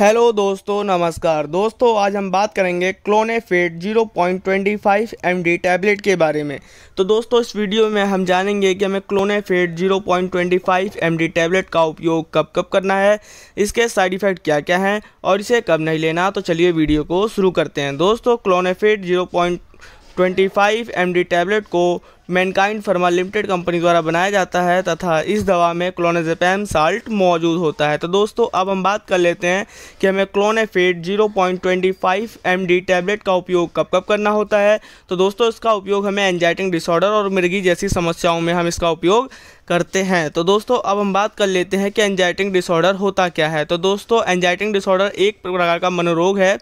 hello दोस्तों नमस्कार दोस्तों आज हम बात करेंगे क्लोनेफेट 0.25 डी टैबलेट के बारे में तो दोस्तों इस वीडियो में हम जानेंगे कि हमें क्लोनेफेट 0.25 डी टैबलेट का उपयोग कब कब करना है इसके साइड इफ़ेक्ट क्या क्या हैं और इसे कब नहीं लेना तो चलिए वीडियो को शुरू करते हैं दोस्तों क्लोनेफेट एम डी टैबलेट को मैनकाइंड फर्मा लिमिटेड कंपनी द्वारा बनाया जाता है तथा इस दवा में क्लोनेजेपैम साल्ट मौजूद होता है तो दोस्तों अब हम बात कर लेते हैं कि हमें क्लोनेफेट 0.25 डी टैबलेट का उपयोग कब कब करना होता है तो दोस्तों इसका उपयोग हमें एंजाइटिंग डिसऑर्डर और मिर्गी जैसी समस्याओं में हम इसका उपयोग करते हैं तो दोस्तों अब हम बात कर लेते हैं कि एंजाइटिंग डिसऑर्डर होता क्या है तो दोस्तों एंजाइटिंग डिसऑर्डर एक प्रकार का मनोरोग है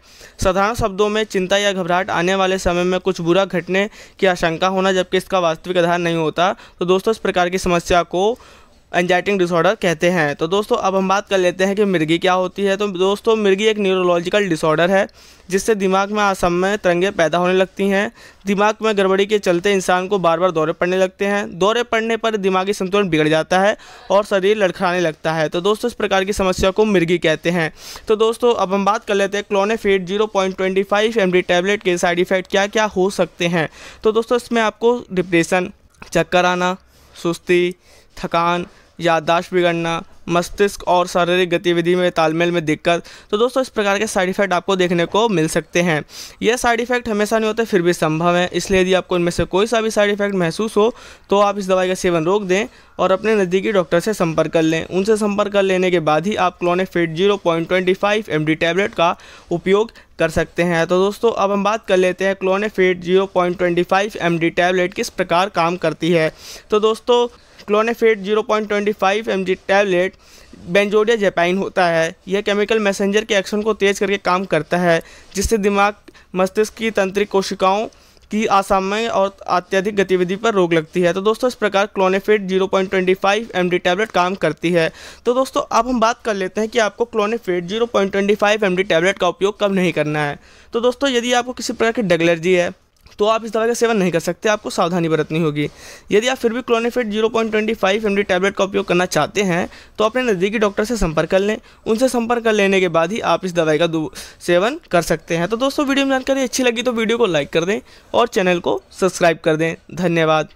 साधारण शब्दों में चिंता या घबराहट आने वाले समय में कुछ बुरा घटने की आशंका होना जबकि इसका वास्तविक आधार नहीं होता तो दोस्तों इस प्रकार की समस्या को एंजाइटिंग डिसऑर्डर कहते हैं तो दोस्तों अब हम बात कर लेते हैं कि मिर्गी क्या होती है तो दोस्तों मिर्गी एक न्यूरोलॉजिकल डिसऑर्डर है जिससे दिमाग में असमय तरंगें पैदा होने लगती हैं दिमाग में गड़बड़ी के चलते इंसान को बार बार दौरे पड़ने लगते हैं दौरे पड़ने पर दिमागी संतुलन बिगड़ जाता है और शरीर लड़खड़ाने लगता है तो दोस्तों इस प्रकार की समस्या को मिर्गी कहते हैं तो दोस्तों अब हम बात कर लेते हैं Clonafit zero point twenty five M tablet के साइड इफ़ेक्ट क्या क्या हो सकते हैं तो दोस्तों इसमें आपको डिप्रेशन चक्कर आना सुस्ती थकान याददाश्त बिगड़ना मस्तिष्क और शारीरिक गतिविधि में तालमेल में दिक्कत तो दोस्तों इस प्रकार के साइड इफेक्ट आपको देखने को मिल सकते हैं यह साइड इफेक्ट हमेशा नहीं होते फिर भी संभव है इसलिए यदि आपको इनमें से कोई सा भी साइड इफेक्ट महसूस हो तो आप इस दवाई का सेवन रोक दें और अपने नज़दीकी डॉक्टर से संपर्क कर लें उनसे संपर्क कर लेने के बाद ही आप Clonafit zero point twenty five M D tablet का उपयोग कर सकते हैं तो दोस्तों अब हम बात कर लेते हैं क्लोनेफिट 0.25 डी टैबलेट किस प्रकार काम करती है तो दोस्तों five 0.25 D tablet benzodiazepine होता है यह केमिकल मैसेंजर के एक्शन को तेज़ करके काम करता है जिससे दिमाग मस्तिष्क की तंत्रिक कोशिकाओं की असामय और अत्यधिक गतिविधि पर रोक लगती है तो दोस्तों इस प्रकार क्लोनेफेट 0.25 पॉइंट टैबलेट काम करती है तो दोस्तों अब हम बात कर लेते हैं कि आपको क्लोनेफेट 0.25 पॉइंट टैबलेट का उपयोग कब नहीं करना है तो दोस्तों यदि आपको किसी प्रकार की डगलर्जी है तो आप इस दवाई का सेवन नहीं कर सकते आपको सावधानी बरतनी होगी यदि आप फिर भी Clonafit zero point twenty five M D tablet का उपयोग करना चाहते हैं तो अपने नज़दीकी डॉक्टर से संपर्क कर लें उनसे संपर्क कर लेने के बाद ही आप इस दवाई का सेवन कर सकते हैं तो दोस्तों वीडियो में जानकारी अच्छी लगी तो वीडियो को लाइक कर दें और चैनल को सब्सक्राइब कर दें धन्यवाद